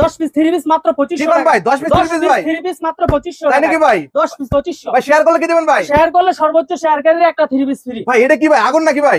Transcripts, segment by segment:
ভাই শেয়ার করলে কি দিবেন ভাই শেয়ার করলে সর্বোচ্চ শেয়ারকারীর একটা থ্রি পিস ফ্রি ভাই এটা কি ভাই আগুন নাকি ভাই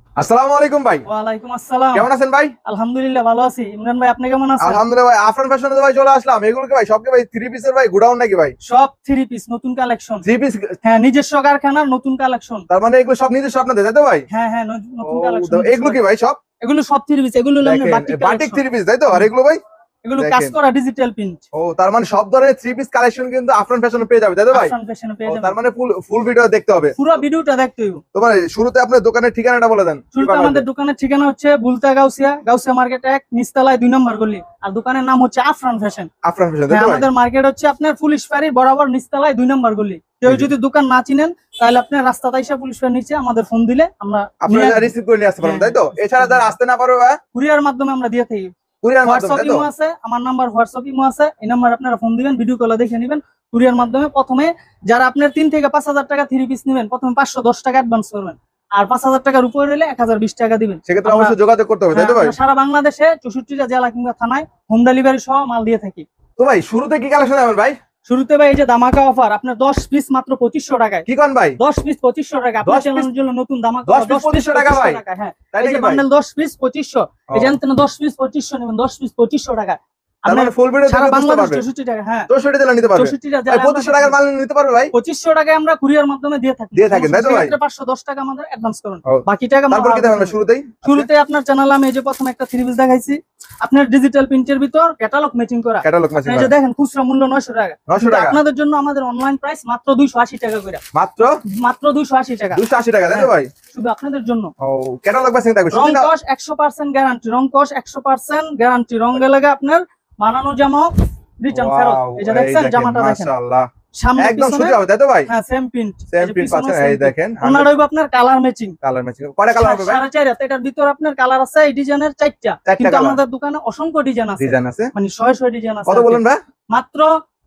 আসসালামু আলাইকুম ভাই আছেন ভাই আলহামদুলিল্লাহ ভালো আছি ইমরান ভাই আপনি কেমন আছেন ভাই আফরান ফ্যাশনে ভাই চলে আসলাম এগুলো কি ভাই সবকে ভাই থ্রি ভাই গোডাউন নাকি ভাই সব থ্রি পিস নতুন কালেকশন থ্রি হ্যাঁ নিজস্ব কারখানার নতুন কালেকশন তার মানে এগুলো সব নিজস্ব আপনাদের তাই তো ভাই হ্যাঁ হ্যাঁ এগুলো কি ভাই সব এগুলো সব থ্রি এগুলো বাটিক থ্রি তাই তো আর এগুলো ভাই এগুলো কাজ করা ডিজিটাল প্রিন্ট ও তার মানে সব ধরনের থ্রি পিস কালেকশন কিন্তু আফরান ফ্যাশনে পেয়ে যাবে তাই তো ভাই আফরান ফ্যাশনে পেয়ে যাবে তার মানে ফুল ফুল ভিডিও দেখতে হবে পুরো ভিডিওটা দেখতে হবে তোমার শুরুতে আপনার দোকানের ঠিকানাটা বলে দেন শুরুতে আমাদের দোকানের ঠিকানা হচ্ছে বুলতা গাউসিয়া গাউসিয়া মার্কেট এক নিস্তালায় দুই নম্বর গলি আর দোকানের নাম হচ্ছে আফরান ফ্যাশন আফরান ফ্যাশন আমাদের মার্কেট হচ্ছে আপনার পুলিশ ফাঁড়ি বরাবর নিস্তালায় দুই নম্বর গলি কেউ যদি দোকান না চিনেন তাহলে আপনি রাস্তা তাইসা পুলিশ নিচে আমাদের ফোন দিলে আমরা আপনি রিসিভ করে নিয়ে আসতে পারবেন হ্যাঁ। তাই তো এছাড়া যারা আসতে না পারবে কুরিয়ার মাধ্যমে আমরা দিয়ে থাকি আমার হোয়াটসঅ্যাপ আছে দেখে কুরিয়ার মাধ্যমে প্রথমে যারা আপনার তিন থেকে পাঁচ হাজার টাকা থ্রি পিস নেবেন প্রথমে পাঁচশো দশ টাকা অ্যাডভান্স করবেন আর পাঁচ হাজার টাকার রইলে এক হাজার বিশ টাকা দিবেন করতে হবে হ্যাঁ, সারা বাংলাদেশে জেলা কিংবা থানায় হোম ডেলিভারি সহ মাল দিয়ে থাকি তো ভাই শুরুতে কি কালেকশন ভাই শুরুতে ভাই এই যে দামাকা অফার আপনার দশ পিস মাত্র পঁচিশশো টাকায় কি কোন ভাই দশ পিস পঁচিশশো টাকা আপনার চ্যানেলের জন্য নতুন দামাকা পঁচিশশো টাকা ভাই হ্যাঁ এই যে বান্ডেল দশ পিস পঁচিশশো এই যে দশ পিস পঁচিশশো নেবেন দশ পিস পঁচিশশো টাকা আপনার ডিজিটাল প্রিন্টের ভিতর ক্যাটালগ মেচিং করা দেখেন খুচরা মূল্য নয়শো টাকা আপনাদের জন্য আমাদের অনলাইন প্রাইস মাত্র দুইশো আশি টাকা করে মাত্র মাত্র দুইশো টাকা দুইশো আশি টাকা হ্যাঁ। ভাই শুধু আপনাদের জন্য ক্যাটালগ আপনার বানানো জামা রিটার্ন ফেরত এই যে দেখছেন জামাটা দেখেন কালার ম্যাচিং কালার ম্যাচিং ভিতর আপনার কালার আছে এই ডিজাইনের চারটা আমাদের দোকানে অসংখ্য ডিজাইন আছে মানে 100 100 ডিজাইন আছে বলেন ভাই মাত্র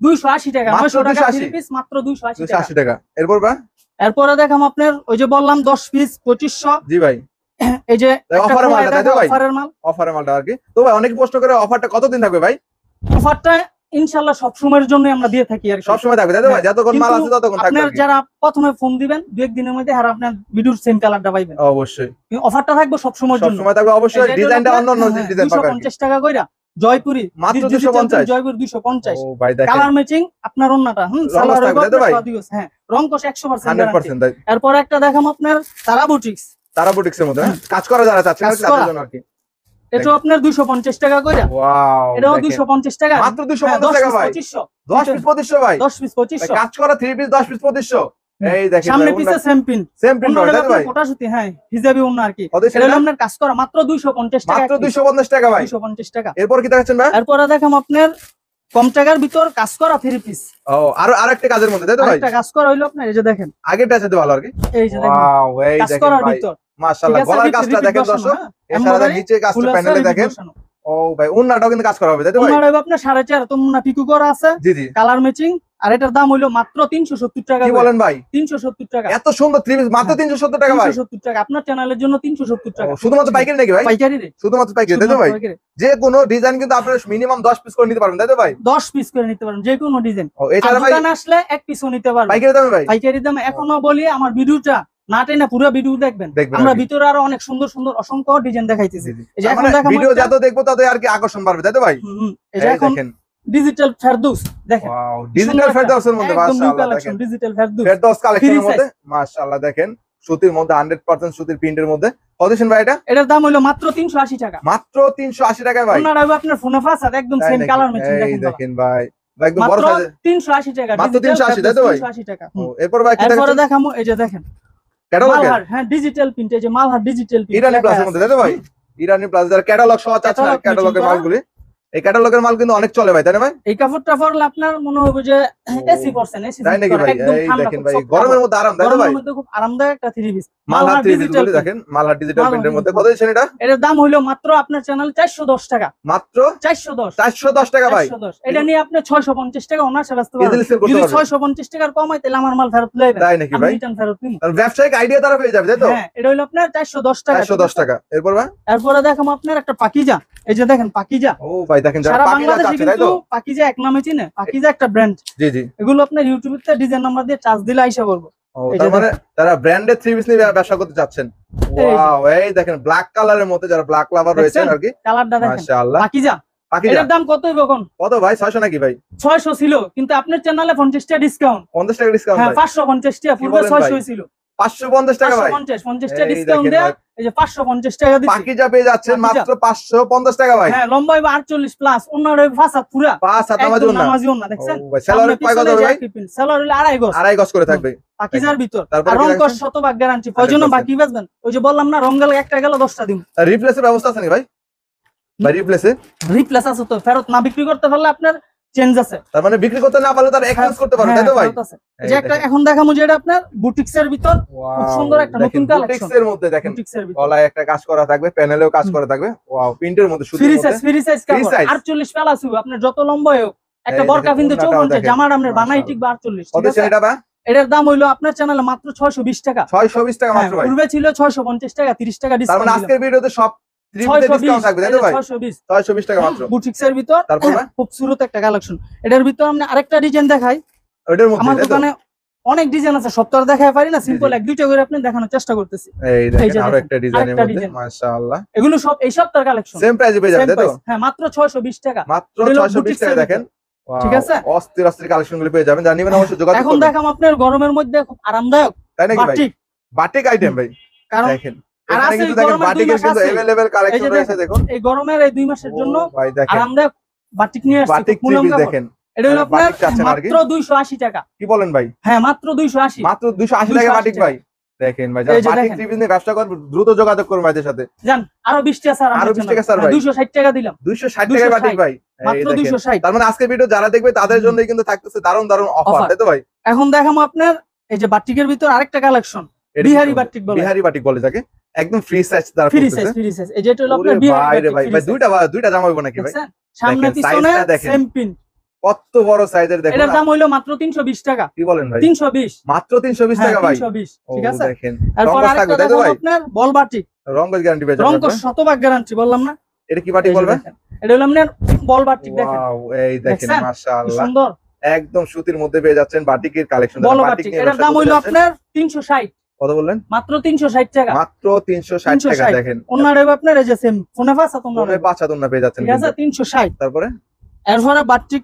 280 টাকা 900 পিস মাত্র 280 টাকা টাকা এরপর এরপরে দেখাম আপনার ওই যে বললাম দশ পিস পঁচিশশো জি ভাই এই যে অফারের মালটা ভাই অফারের মাল অফারের মালটা আর কি তো ভাই অনেক প্রশ্ন করে অফারটা কতদিন থাকবে ভাই অফারটা ইনশাআল্লাহ সব সময়ের জন্য আমরা দিয়ে থাকি আর সব সময় থাকবে তাই ভাই যতক্ষণ মাল আছে ততক্ষণ থাকবে যারা প্রথমে ফোন দিবেন দুই এক দিনের মধ্যে আর আপনার ভিডিওর সেম কালারটা পাইবেন অবশ্যই অফারটা থাকবে সব সময়ের জন্য সব সময় থাকবে অবশ্যই ডিজাইনটা অন্য অন্য ডিজাইন হ্যাঁ, পাবেন টাকা কইরা জয়পুরি মাত্র 250 জয়পুরি কালার ম্যাচিং দেখাম আপনার তারা তারা হ্যাঁ? কাজ করা যারা চাচ্ছেন তাদের জন্য আর টাকা কইরা ওয়াও এটাও 250 টাকা মাত্র 250 হ্যাঁ, টাকা ভাই 2500 10 2500 কাজ করা 3 পিস 10 এই হ্যাঁ, কাজ করা মাত্র 250 টাকা মাত্র 250 টাকা এরপর কি দেখাচ্ছেন আপনার কম টাকার ভিতর কাজ করা থ্রি ও আর আরেকটা কাজের মধ্যে তাই একটা কাজ করা দেখেন আগেরটা আছে আর কি দেখেন ওয়াও ও ভাই কিন্তু কাজ তো আছে কালার আর এটার দাম মাত্র বলেন ভাই টাকা এত সুন্দর মাত্র হ্যাঁ, ভাই টাকা আপনার চ্যানেলের জন্য টাকা শুধুমাত্র নাকি ভাই শুধুমাত্র যে কোনো ডিজাইন কিন্তু মিনিমাম দশ পিস করে নিতে পারবেন তাই তো ভাই দশ পিস করে নিতে পারেন যে কোনো ডিজাইন আসলে এক পিসও নিতে পারবেন ভাই এখনো বলি আমার ভিডিওটা না টেনে ভিডিও দেখবেন আমরা ভিতরে আরো অনেক সুন্দর সুন্দর অসংখ্য দেখাইতেছি ভিডিও মানে যত দেখবো তত আর কি আকর্ষণ বাড়বে ডিজিটাল ফেরদৌস দেখেন মধ্যে মাশাআল্লাহ দেখেন দেখেন সুতির মধ্যে 100% সুতির প্রিন্টের মধ্যে কত ভাই এটা এটার দাম হলো মাত্র 380 টাকা মাত্র 380 টাকা ভাই আপনার ভাই একদম টাকা মাত্র 380 তাই এরপর ভাই এই যে দেখেন ক্যাটালগ হ্যাঁ ডিজিটাল ডিজিটাল ইরানি মধ্যে ভাই ইরানি প্লাস যারা ক্যাটালগ সহ চাচ্ছে না ক্যাটালগের মালগুলি এই ক্যাটালগের মাল কিন্তু অনেক চলে ভাই তাই না ভাই এই কাপড়টা পরলে আপনার মনে হবে যে এসি পরছেন এসি তাই নাকি ভাই এই দেখেন ভাই গরমের মধ্যে আরাম তাই ভাই গরমের মধ্যে খুব আরামদায়ক একটা three piece Malhar three piece বলে দেখেন মালহার ডিজিটাল প্রিন্টের মধ্যে কত দিচ্ছেন এটা এর দাম হলো মাত্র আপনার চ্যানেল 410 টাকা মাত্র 410 410 টাকা ভাই 410 এটা নিয়ে আপনি 650 টাকা ওনার সাথে আসতে পারেন যদি 650 টাকার কম হয় তাহলে আমার মাল ফেরত লইবেন তাই নাকি ভাই রিটার্ন ফেরত নিন আর ব্যবসায়িক আইডিয়া তারা পেয়ে যাবে তাই তো হ্যাঁ এটা হলো আপনার 410 টাকা 410 টাকা এরপর ভাই এরপর দেখাম আপনার একটা পাকিজা এই যে দেখেন পাকিজা ও ভাই দেখেন যারা এক নামে চিনে পাকিজা একটা ব্র্যান্ড জি জি এগুলো আপনার ইউটিউবে ডিজাইন নাম্বার দিয়ে চার্জ দিলে আইসা মানে তারা ব্র্যান্ডেড থ্রি পিস নিয়ে ব্যবসা করতে ওয়াও এই দেখেন ব্ল্যাক কালারের মধ্যে যারা ব্ল্যাক লাভার রয়েছে আর কি কালারটা দেখেন মাশাআল্লাহ পাকিজা দাম কত ভাই নাকি ভাই ছিল কিন্তু আপনার চ্যানেলে পঞ্চাশটা টাকা ডিসকাউন্ট পঞ্চাশ টাকা ডিসকাউন্ট হ্যাঁ, পাঁচশো পঞ্চাশটা টাকা পূর্বে ছিল টাকা টাকা টাকা হ্যাঁ, পেয়ে টাকা আড়াই আড়াই করে থাকবে পাকিজার ভিতর গ্যারান্টি বাকি ওই যে বললাম না গেল একটা দিন রিপ্লেসের ব্যবস্থা আছে ভাই ভাই রিপ্লেস আছে তো ফেরত না বিক্রি করতে পারলে আপনার মানে বিক্রি করতে আপনার যত লম্বা হোক একটা বরকা কিন্তু জামার আপনার বানাই ঠিক 48 কত এটা বা এটার দাম হইলো আপনার চ্যানেলে মাত্র 620 টাকা 620 টাকা হ্যাঁ, পূর্বে ছিল 650 টাকা ত্রিশ টাকা ডিসকাউন্ট মানে আজকের ভিডিওতে সব অনেক ডিজাইন আছে না সিম্পল এক দুইটা করে আপনি দেখানোর চেষ্টা এগুলো সব কালেকশন হ্যাঁ মাত্র টাকা মাত্র টাকা দেখেন ঠিক আছে অস্থির অস্থির কালেকশন গুলো পেয়ে যাবেন এখন আপনার গরমের মধ্যে খুব আরামদায়ক তাই নাকি বাটিক আইটেম ভাই কারণ দেখেন আর দেখেন হ্যাঁ, টাকা বলেন ভাই হ্যাঁ মাত্র মাত্র টাকা ভাই দ্রুত যোগাযোগ করুন ভাইদের সাথে আরো বৃষ্টি টাকা আরো বৃষ্টি টাকা স্যার ভাই টাকা দিলাম ষাট টাকা বাটিক ভাই মাত্র ষাট তার মানে আজকে ভিডিও যারা দেখবে তাদের জন্যই কিন্তু থাকতেছে দারুন দারুন অফার তাই তো ভাই এখন দেখাম আপনার এই যে বাটিকের ভিতর আরেকটা collection Bihari batik Bihari batik বলে যাকে একদম ফ্রি সাইজ দাঁড় ফ্রি সাইজ ফ্রি সাইজ এই যেটা হলো আপনার বিয়ার ভাই রে ভাই ভাই দুইটা বা দুইটা জামা হইব নাকি ভাই আচ্ছা, সামনে পিছনে সেম পিন কত বড় সাইজের দেখেন এটার দাম হইলো মাত্র 320 টাকা কি বলেন ভাই 320 মাত্র 320 হ্যাঁ, টাকা ভাই 320 ঠিক আছে দেখেন তারপর আরেকটা দেখো আপনার বল বাটি রংকস গ্যারান্টি ভাই যাবেন শতভাগ গ্যারান্টি বললাম না এটা কি বাটি বলবেন এটা হলো আপনার বল বাটি দেখেন ওয়াও এই দেখেন মাশাআল্লাহ সুন্দর একদম সুতির মধ্যে পেয়ে যাচ্ছেন বাটিকের কালেকশন বাটিকের বাটিক এটার দাম হইলো আপনার 360 কত বললেন মাত্র 360 টাকা মাত্র 360 টাকা দেখেন ওনারে আপনার এই যে সেম ফোনে পাঁচা তোমরা ফোনে পাঁচা পেয়ে যাচ্ছেন 360 তারপরে এরপরে বাটিক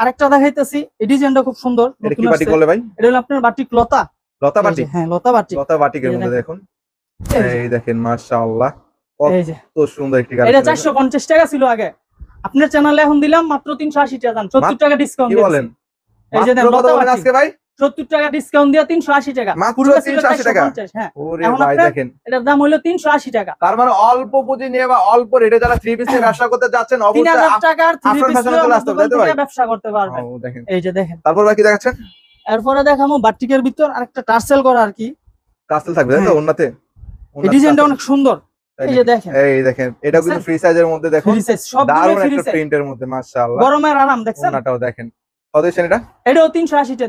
আরেকটা দেখাইতেছি এই ডিজাইনটা খুব সুন্দর এটা কি বাটিক বলে ভাই এটা হলো আপনার বাটিক লতা লতা বাটিক হ্যাঁ লতা বাটিক লতা বাটিকের মধ্যে দেখুন এই দেখেন মাশাআল্লাহ কত সুন্দর একটি কালেকশন এটা 450 টাকা ছিল আগে আপনার চ্যানেলে এখন দিলাম মাত্র 380 টাকা দাম 70 টাকা ডিসকাউন্ট কি বলেন এই যে লতা বাটিক আজকে ভাই সত্তর টাকা ডিসকাউন্ট দিয়ে তিনশো আশি টাকা হ্যাঁ। দেখেন এটার দাম হলো তিনশো আশি টাকা তার মানে অল্প পুঁজি নিয়ে বা অল্প রেটে যারা থ্রি পিস ব্যবসা করতে যাচ্ছেন তিন ব্যবসা করতে পারবেন এই যে দেখেন তারপর বাকি দেখাচ্ছেন এরপরে দেখামো বাটিকের ভিতর আরেকটা টার্সেল করা আর কি টার্সেল থাকবে তাই তো হ্যাঁ। ওন্নাতে ডিজাইনটা অনেক সুন্দর এই যে দেখেন এই দেখেন এটা কিন্তু ফ্রি সাইজের মধ্যে দেখো ফ্রি সাইজ সব ফ্রি সাইজ প্রিন্টের মধ্যে মাশাআল্লাহ গরমের আরাম দেখছেন ওন্নাটাও দেখেন কত এটাও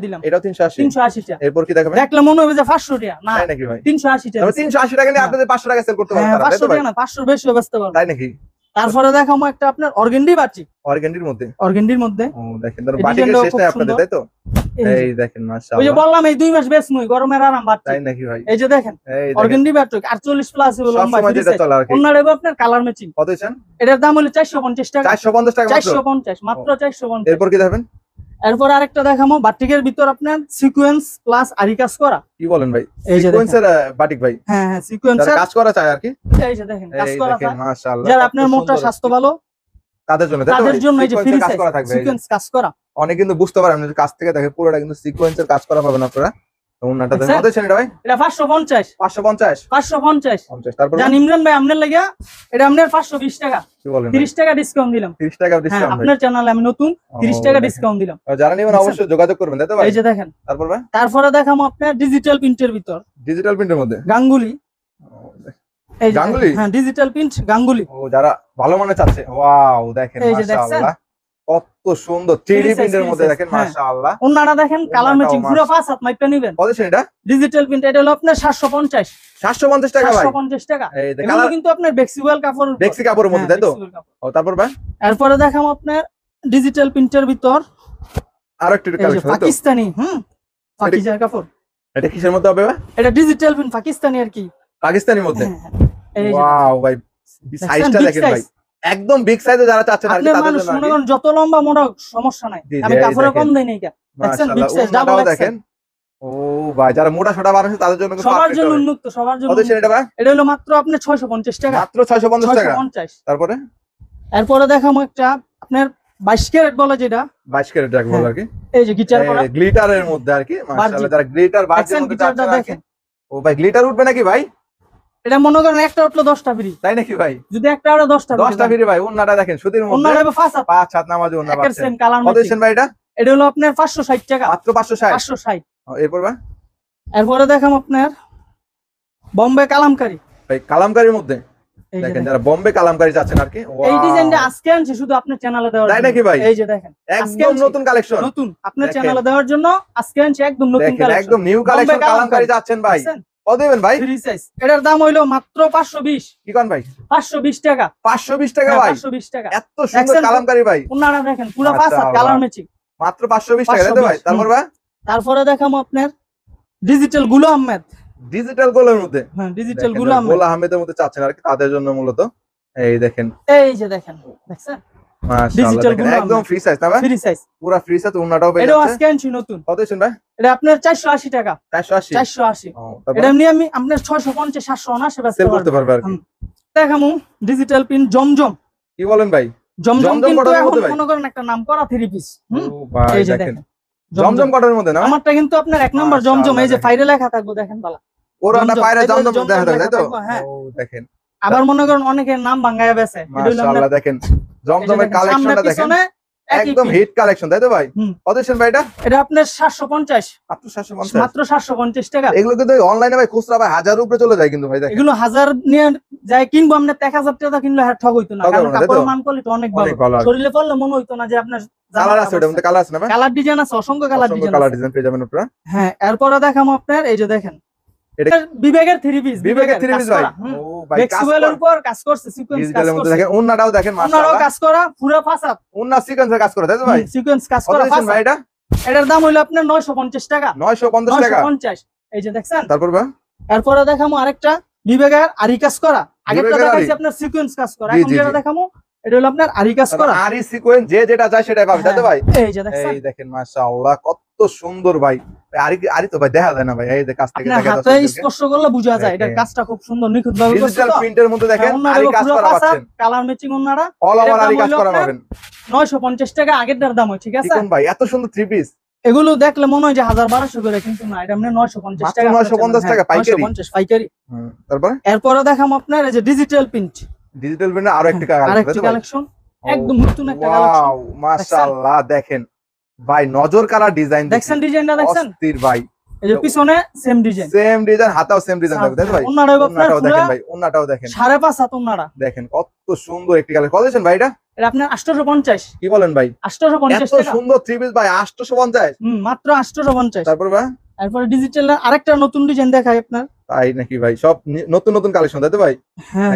দিলাম এরপর মনে হবে নাকি টাকা হ্যাঁ। আপনাদের টাকা হ্যাঁ, তারপরে দেখামু একটা আপনার অর্গেন্ডি বাটি অর্গেন্ডির মধ্যে অর্গেন্ডির মধ্যে তাই তো এই দেখেন বললাম এই দুই মাস বেশ গরমের আরাম নাকি এই যে দেখেন অর্গেন্ডি আর আপনার কালার এটার দাম হলো টাকা টাকা মাত্র চারশো মাত্র এরপর কি এরপর আরেকটা দেখামো বাটিকের ভিতর আপনার সিকোয়েন্স প্লাস আরি কাজ করা কি বলেন ভাই সিকোয়েন্সের বাটিক ভাই হ্যাঁ হ্যাঁ সিকোয়েন্সের কাজ করা চাই আর কি এই যে দেখেন কাজ করা চাই মাশাআল্লাহ যারা আপনার মোটা স্বাস্থ্য ভালো তাদের জন্য তাদের জন্য এই যে ফ্রি কাজ করা থাকবে সিকোয়েন্স কাজ করা অনেকে কিন্তু বুঝতে পারেন না কাজ থেকে দেখে পুরোটা কিন্তু সিকোয়েন্সের কাজ করা পাবেন আপনারা ভাই আপনার এটা আপনার টাকা টাকা ডিসকাউন্ট দিলাম টাকা আপনার আমি নতুন টাকা ডিসকাউন্ট দিলাম যারা আচ্ছা। অবশ্যই যোগাযোগ করবেন তারপর তারপরে দেখাম আপনার ডিজিটাল প্রিন্টের ভিতর ডিজিটাল প্রিন্টের মধ্যে গাঙ্গুলি গাঙ্গুলি হ্যাঁ ডিজিটাল প্রিন্ট গাঙ্গুলি ও যারা ভালো মানে চাচ্ছে ওয়াও দেখেন কত সুন্দর থ্রিডি প্রিন্টের মধ্যে দেখেন হ্যাঁ। মাশাআল্লাহ ওনারা দেখেন কালার ম্যাচিং পুরো পাঁচ হাত মাইপটা নেবেন কত ডিজিটাল প্রিন্ট এটা হলো আপনার 750 750 টাকা ভাই 750 টাকা এই কালার কিন্তু আপনার বেক্সিওয়েল কাপড় বেক্সি কাপড়ের মধ্যে হ্যাঁ, তাই তো ও তারপর ভাই এরপরে দেখাম আপনার ডিজিটাল প্রিন্টের ভিতর আরেকটা পাকিস্তানি হুম পাকিস্তানি কাপড় এটা কিসের মধ্যে হবে ভাই এটা ডিজিটাল প্রিন্ট পাকিস্তানি আর কি পাকিস্তানির মধ্যে ওয়াও হ্যাঁ, ভাই সাইজটা দেখেন ভাই একদম বিগ সাইজে যারা চাচ্ছেন আর মানুষ মনে করেন যত লম্বা মোটা সমস্যা নাই আমি কাপড় কম দেই নাই দেখেন বিগ সাইজ ডাবল দেখেন ও ভাই যারা মোটা সোটা মানুষ তাদের জন্য সবার জন্য উন্মুক্ত সবার জন্য ভাই এটা হলো মাত্র আপনি 650 টাকা মাত্র 650 টাকা 650 তারপরে এরপরে দেখামু একটা আপনার 22 ক্যারেট বলে যেটা 22 ক্যারেট রাখবো আর কি হ্যাঁ, এই যে গিটার গ্লিটারের মধ্যে আর কি মাশাআল্লাহ যারা গ্লিটার বাজে মধ্যে দেখেন ও ভাই গ্লিটার উঠবে নাকি ভাই এটা মনে করেন একটা উঠলো দশটা ফ্রি তাই নাকি ভাই যদি একটা দশটা দশটা ফ্রি ভাই অন্যটা দেখেন সুতির পাঁচ সাত ভাই এটা এটা হলো আপনার পাঁচশো ষাট টাকা মাত্র পাঁচশো ষাট পাঁচশো ষাট এরপর ভাই এরপরে দেখাম আপনার বম্বে কালামকারী ভাই কালামকারির মধ্যে দেখেন যারা এই শুধু আপনার চ্যানেলে নাকি ভাই দেখেন একদম নতুন কালেকশন নতুন আপনার চ্যানেলে দেওয়ার জন্য একদম নতুন একদম নিউ কালেকশন কালামকারী যাচ্ছেন ভাই এটার দাম হইলো মাত্র ভাই টাকা টাকা হ্যাঁ, টাকা এত আচ্ছা, টাকা তারপরে দেখাম আপনার ডিজিটাল গুলো আহমেদ ডিজিটাল গুলোর মধ্যে ডিজিটাল হ্যাঁ, গুলো গোলা আহমেদের মধ্যে চাচ্ছেন আর কি তাদের জন্য মূলত এই দেখেন এই যে দেখেন দেখছেন ডিজিটাল একদম ফ্রি সাইজ ফ্রি নতুন ভাই এটা আপনার টাকা এমনি আমি আপনার করতে দেখামু ডিজিটাল পিন জমজম কি বলেন ভাই এখন করেন একটা নাম করা জমজম মধ্যে আমারটা কিন্তু আপনার এক নম্বর জমজম এই যে ফাইরে লেখা থাকবো দেখেন তাই তো হ্যাঁ। দেখেন আবার মনে করেন অনেকের নাম ভাঙায় বেছে দেখেন জমজমের কালেকশনটা দেখেন একদম হিট কালেকশন তাই তো ভাই ভাই এটা এটা আপনার 750 মাত্র 750 মাত্র 750 টাকা এগুলো কিন্তু অনলাইনে ভাই খুচরা ভাই হাজার উপরে চলে যায় কিন্তু ভাই দেখেন এগুলো হাজার নিয়ে যায় কিনবো আমরা 1000 টাকা কিনলে হ্যাঁ ঠক হইতো না কারণ কাপড় মান কোয়ালিটি অনেক ভালো শরীরে পড়লে মন হইতো না যে আপনার কালার আছে কালার আছে না ভাই কালার ডিজাইন আছে অসংখ্য কালার ডিজাইন কালার ডিজাইন পেয়ে যাবেন আপনারা হ্যাঁ এরপরে দেখাম আপনার এই যে দেখেন তারপরে দেখামো আরেকটা বিবেকের আরি কাজ করা আগেরটা আপনার সিকুয়েন্স কাজ করা এখন এটা হলো আপনার আরি কাজ করা যে যেটা যায় সেটাই পাবে হ্যাঁ। ভাই দেখেন মাসা কত সুন্দর ভাই আরি তো ভাই দেখা যায় না ভাই এই যে কাজ থেকে স্পর্শ করলে বুঝা যায় এটার কাজটা খুব সুন্দর নিখুঁত ভাবে ডিজিটাল প্রিন্টের মধ্যে দেখেন আরি কাজ করা পাচ্ছেন কালার ম্যাচিং ওনারা অল ওভার আরি কাজ করা পাবেন 950 টাকা আগের দর দাম হয় ঠিক আছে দেখুন ভাই এত সুন্দর থ্রি পিস এগুলো দেখলে মনে হয় যে 1200 করে কিন্তু না এটা মানে 950 টাকা 950 হ্যাঁ, টাকা পাইকারি 950 পাইকারি তারপরে এরপরে দেখাম আপনার এই যে ডিজিটাল প্রিন্ট ডিজিটাল প্রিন্ট আরো একটা কালেকশন একদম নতুন একটা কালেকশন ওয়াও মাশাআল্লাহ দেখেন ভাই নজর কালার ডিজাইন দেখছেন ডিজাইনটা দেখছেন অস্থির ভাই এই যে পিছনে সেম ডিজাইন সেম ডিজাইন হাতাও সেম ডিজাইন থাকবে ভাই ওন্নাটাও দেখেন ভাই ওন্নাটাও দেখেন 5.5 হাত ওন্নাটা দেখেন কত সুন্দর একটি কালার কত ভাই এটা এটা আপনার 850 কি বলেন ভাই 850 এত সুন্দর থ্রি পিস ভাই 850 হুম মাত্র 850 তারপর ভাই তারপরে ডিজিটাল আরেকটা নতুন ডিজাইন দেখাই আপনার তাই নাকি ভাই সব নতুন নতুন কালেকশন তাই ভাই হ্যাঁ,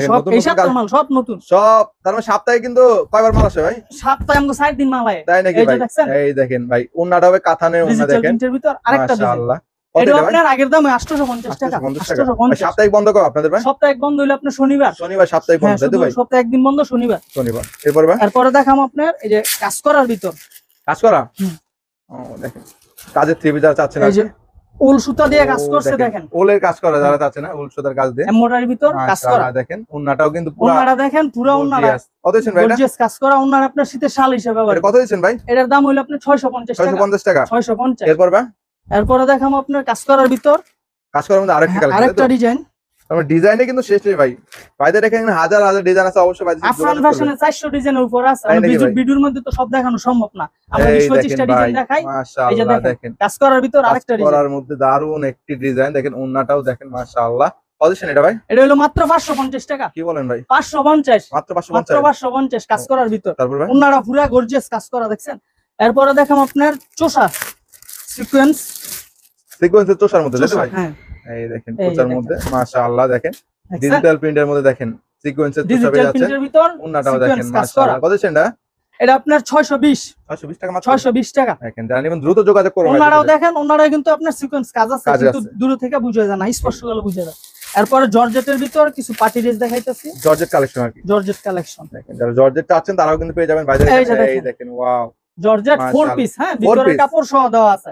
সব নতুন সব তার মানে সপ্তাহে কিন্তু কয়বার মাল আসে ভাই সপ্তাহে আমগো 4 দিন মাল আসে তাই নাকি ভাই এই দেখেন ভাই ওন্নাটা হবে কাথানের ওন্না দেখেন মাশাআল্লাহ আপনার আগের দাম 850 টাকা 850 বন্ধ কবে আপনাদের ভাই সাপ্তাহিক বন্ধ হলো আপনার শনিবার শনিবার সাপ্তাহিক বন্ধ হ্যাঁ, ভাই সপ্তাহে একদিন বন্ধ শনিবার শনিবার এরপরে ভাই আপনার এই যে কাজ করার ভিতর কাজ করা দেখেন কাজের থ্রি বিচার চাচ্ছেন আজকে উল সুতা দিয়ে কাজ করছে দেখেন উলের কাজ করা যারা আছে না উল সুতার কাজ দিয়ে মোটার ভিতর কাজ করা দেখেন উন্নাটাও কিন্তু পুরো উন্নাটা দেখেন পুরো উন্নাটা কত ভাই এটা কাজ করা উন্নার আপনার শীতের শাল হিসেবে ব্যবহার কত দিচ্ছেন ভাই এটার দাম হইল আপনার 650 টাকা 650 টাকা 650 এরপর বা এরপর দেখাম আপনার কাজ করার ভিতর কাজ করার মধ্যে হ্যাঁ, আরেকটা আরেকটা ডিজাইন আমার ডিজাইনে কিন্তু শেষ নেই ভাই ভাইদের এখানে হাজার হাজার ডিজাইন আছে অবশ্যই ভাই আফসান ফ্যাশনে 400 ডিজাইনের উপর আছে ভিডিও ভিডিওর মধ্যে তো সব দেখানো সম্ভব না আমরা 25 টা ডিজাইন দেখাই এই দেখেন কাজ করার ভিতর আরেকটা ডিজাইন করার মধ্যে দারুন একটি ডিজাইন দেখেন ওন্নাটাও দেখেন মাশাআল্লাহ পজিশন এটা ভাই এটা হলো মাত্র 550 টাকা কি বলেন ভাই 550 মাত্র 550 মাত্র 550 কাজ করার ভিতর তারপর ভাই ওন্নাটা পুরো গর্জিয়াস কাজ করা দেখছেন এরপরে দেখাম আপনার চোষা সিকোয়েন্স সিকোয়েন্সের চোষার মধ্যে দেখেন ভাই হ্যাঁ এই দেখেন কোচার মধ্যে মাশাআল্লাহ দেখেন ডিজিটাল আচ্ছা। প্রিন্টের মধ্যে দেখেন সিকোয়েন্সের তো সবই আছে উন্নাটাও দেখেন মাশাআল্লাহ কত সেন্টা এটা আপনার 620 620 টাকা মাত্র 620 টাকা দেখেন জানেন এবং দ্রুত যোগাযোগ করুন ওনারাও দেখেন ওনারাও কিন্তু আপনার সিকোয়েন্স কাজ আছে কিন্তু দূর থেকে বুঝে যায় না স্পষ্ট করে বুঝে যায় এরপরে জর্জেটের ভিতর কিছু পার্টি ড্রেস দেখাইতেছি জর্জেট কালেকশন আর কি জর্জেট কালেকশন দেখেন যারা জর্জেট আছেন তারাও কিন্তু পেয়ে যাবেন বাইরে এই দেখেন ওয়াও জর্জেট ফোর পিস হ্যাঁ ভিতরে কাপড় সহ দেওয়া আছে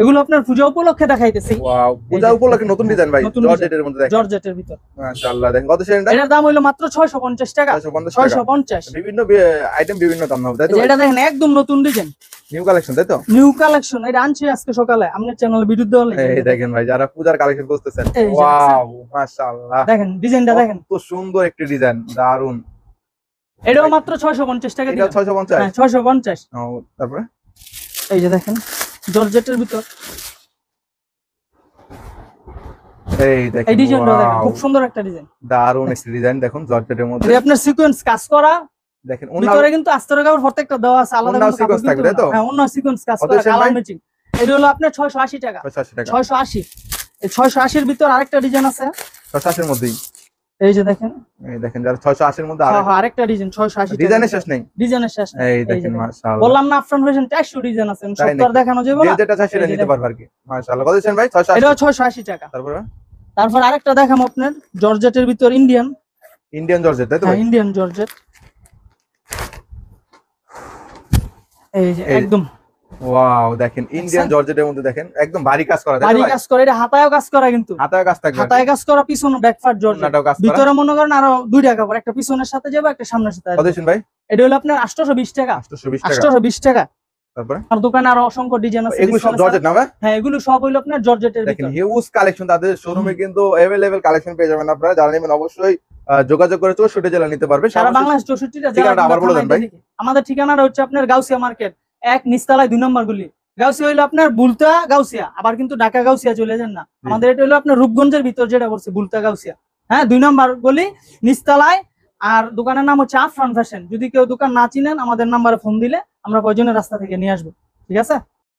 এগুলো আপনার পূজা উপলক্ষে দেখাইতেছি ওয়াও পূজা উপলক্ষে নতুন ডিজাইন ভাই জর্জেটের মধ্যে দেখেন জর্জেটের ভিতর মাশাআল্লাহ দেখেন কত সেন্ট এটার দাম হলো মাত্র 650 টাকা 650 বিভিন্ন আইটেম বিভিন্ন দাম হবে তাই তো এটা দেখেন একদম নতুন ডিজাইন নিউ কালেকশন তাই তো নিউ কালেকশন এটা আনছি আজকে সকালে আমাদের চ্যানেলে ভিডিও দেওয়া এই দেখেন ভাই যারা পূজার কালেকশন করতেছেন ওয়াও মাশাআল্লাহ দেখেন ডিজাইনটা দেখেন কত সুন্দর একটা ডিজাইন দারুন এটাও মাত্র 650 টাকা এটা 650 হ্যাঁ 650 তারপরে এই যে দেখেন জর্জেটের ভিতর খুব সুন্দর একটা ডিজাইন ডিজাইন দেখুন জর্জেটের মধ্যে আপনার সিকোয়েন্স কাজ করা দেখেন কিন্তু অন্য হ্যাঁ, কাজ করা হলো আপনার টাকা ভিতর আরেকটা ডিজাইন আছে মধ্যেই এই যে দেখেন এই দেখেন যারা 680 হ্যাঁ, হ্যাঁ, এর মধ্যে আরেকটা ডিজাইন 680 ডিজাইনের শেষ নেই ডিজাইনের শেষ নেই এই দেখেন মাশাআল্লাহ বললাম না আফরান হোসেন 400 ডিজাইন আছেন 70 দেখানো যাবে না যেটা চাই নিতে পারবে আর কি মাশাআল্লাহ কত দিচ্ছেন ভাই 680 এটা 680 টাকা তারপর তারপর আরেকটা দেখাম আপনার জর্জেটের ভিতর ইন্ডিয়ান ইন্ডিয়ান জর্জেট তাই তো হ্যাঁ, ভাই ইন্ডিয়ান জর্জেট এই যে একদম ওয়াও দেখেন ইন্ডিয়ান জর্জেটের মধ্যে দেখেন একদম ভারী কাজ করা ভারি কাজ করে এটা হাতায়ও কাজ করা কিন্তু হাতায় কাজ থাকে হাতায় কাজ করা পিছনে ব্যাকপার্ট জর্জেটও ভিতরে মনে করেন আরো দুই টাকা পর একটা পিছনের সাথে যাবে একটা সামনের সাথে ভাই এটা হলো আপনার 820 টাকা 820 টাকা 820 টাকা দোকানে আরো অসংখ্য ডিজাইন এগুলো সব জর্জেট হ্যাঁ এগুলো সব আপনার জর্জেটের দেখেন হিউজ কালেকশন তাদের কিন্তু কালেকশন পেয়ে যাবেন আপনারা যোগাযোগ করে জেলা নিতে পারবে সারা বাংলাদেশ আবার ভাই আমাদের ঠিকানাটা হচ্ছে আপনার গাউসিয়া মার্কেট এক নিস্তালায় দুই নম্বর গুলি গাউসিয়া হইলো আপনার বুলতা গাউসিয়া আবার কিন্তু ঢাকা গাউসিয়া চলে যান না আমাদের এটা হলো আপনার রূপগঞ্জের ভিতর যেটা বলছে বুলতা গাউসিয়া হ্যাঁ দুই নম্বর গলি নিস্তালায় আর দোকানের নাম হচ্ছে আফরান ফ্যাশন যদি কেউ দোকান না চিনেন আমাদের নাম্বারে ফোন দিলে আমরা কয়জনের রাস্তা থেকে নিয়ে আসবো ঠিক আছে